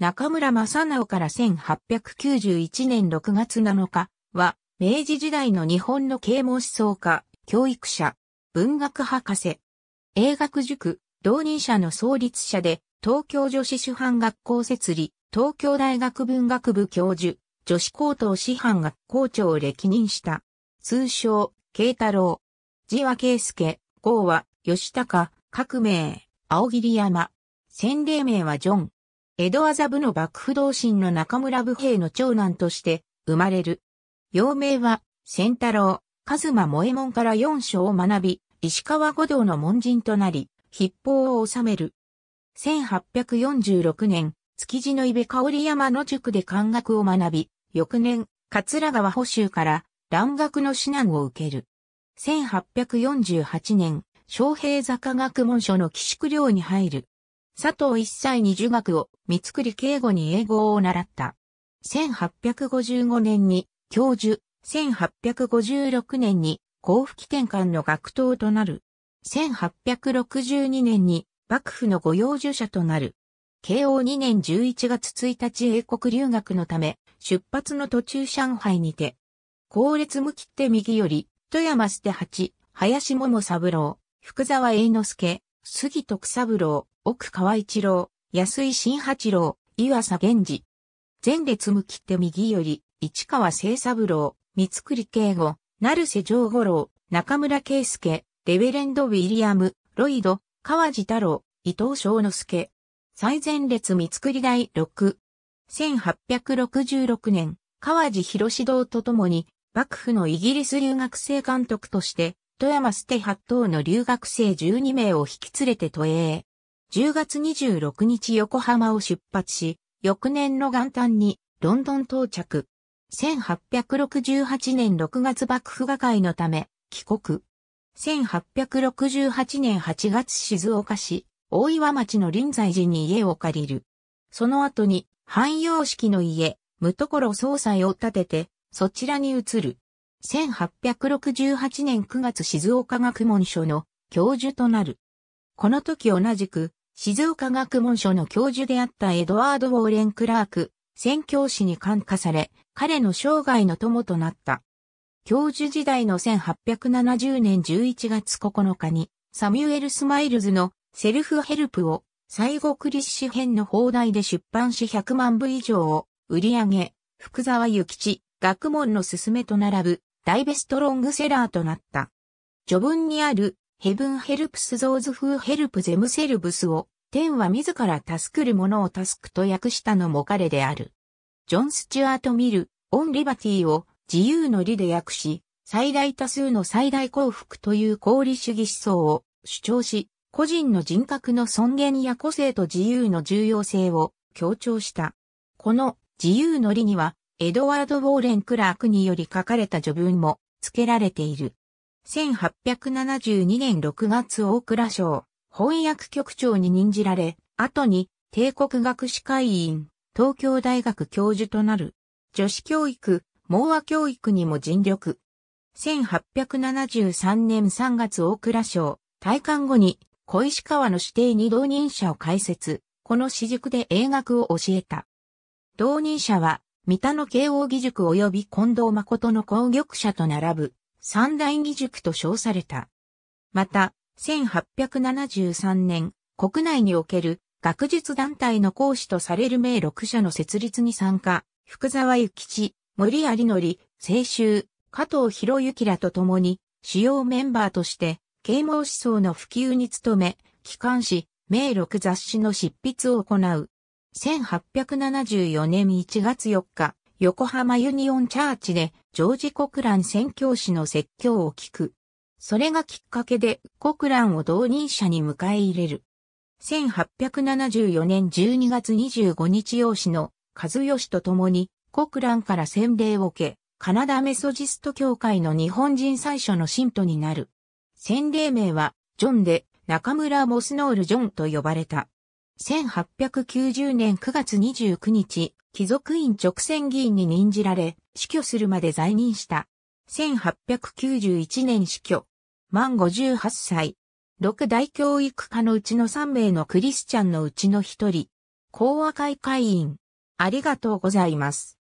中村正直から1891年6月7日は、明治時代の日本の啓蒙思想家、教育者、文学博士、英学塾、同人者の創立者で、東京女子主犯学校設立、東京大学文学部教授、女子高等師範学校長を歴任した。通称、慶太郎。字は慶介、号は、吉高、革命、青霧山。先例名はジョン、江戸麻布の幕府同心の中村武兵の長男として生まれる。幼名は、仙太郎、一馬萌門から四章を学び、石川五道の門人となり、筆法を治める。1846年、築地の伊部香山の塾で漢学を学び、翌年、桂川補修から蘭学の指南を受ける。1848年、昌平坂学文書の寄宿寮に入る。佐藤一歳に儒学を、三り敬語に英語を習った。1855年に教授、1856年に幸福起点官の学頭となる。1862年に幕府の御用受者となる。慶応2年11月1日英国留学のため、出発の途中上海にて、後列向きって右より、富山捨て八、林桃三郎、福沢栄之助、杉徳三郎、奥川一郎、安井新八郎、岩佐源氏。前列向きって右より、市川清三郎、三栗慶吾、成瀬城五郎、中村圭介、レベレンド・ウィリアム、ロイド、川地太郎、伊藤昌之助。最前列三栗第六。1866年、川地博士堂と共に、幕府のイギリス留学生監督として、富山捨て八島の留学生12名を引き連れて都営へ。10月26日横浜を出発し、翌年の元旦にロンドン到着。1868年6月幕府瓦解のため、帰国。1868年8月静岡市、大岩町の臨済寺に家を借りる。その後に、汎用式の家、無所総裁を建てて、そちらに移る。1868年9月静岡学問所の教授となる。この時同じく、静岡学問所の教授であったエドワード・ウォーレン・クラーク、宣教師に感化され、彼の生涯の友となった。教授時代の1870年11月9日に、サミュエル・スマイルズのセルフヘルプを、最後クリッシュ編の放題で出版し100万部以上を売り上げ、福沢諭吉、学問の勧めと並ぶ大ベストロングセラーとなった。序文にある、ヘブンヘルプスゾーズ風ヘルプゼムセルブスを、天は自ら助くる者を助くと訳したのも彼である。ジョン・スチュアート・ミル、オン・リバティを自由の理で訳し、最大多数の最大幸福という功利主義思想を主張し、個人の人格の尊厳や個性と自由の重要性を強調した。この自由の理にはエドワード・ウォーレン・クラークにより書かれた序文も付けられている。1872年6月大倉賞、翻訳局長に任じられ、後に帝国学士会員、東京大学教授となる。女子教育、網和教育にも尽力。1873年3月大倉賞、退官後に小石川の指定に同任者を開設。この私塾で英学を教えた。同任者は三田の慶応義塾及び近藤誠の皇玉者と並ぶ三大義塾と称された。また、1873年、国内における学術団体の講師とされる名6社の設立に参加、福沢諭吉、森有則、清州、加藤博之らと共に、主要メンバーとして、啓蒙思想の普及に努め、機関誌、名録雑誌の執筆を行う。1874年1月4日、横浜ユニオンチャーチでジョージ・コクラン宣教師の説教を聞く。それがきっかけでコクランを同任者に迎え入れる。1874年12月25日用紙の和義と共にコクランから洗礼を受け、カナダメソジスト教会の日本人最初の信徒になる。洗礼名はジョンで中村モスノール・ジョンと呼ばれた。1890年9月29日、貴族院直選議員に任じられ、死去するまで在任した。1891年死去。満58歳。六大教育家のうちの3名のクリスチャンのうちの一人。講和会会員。ありがとうございます。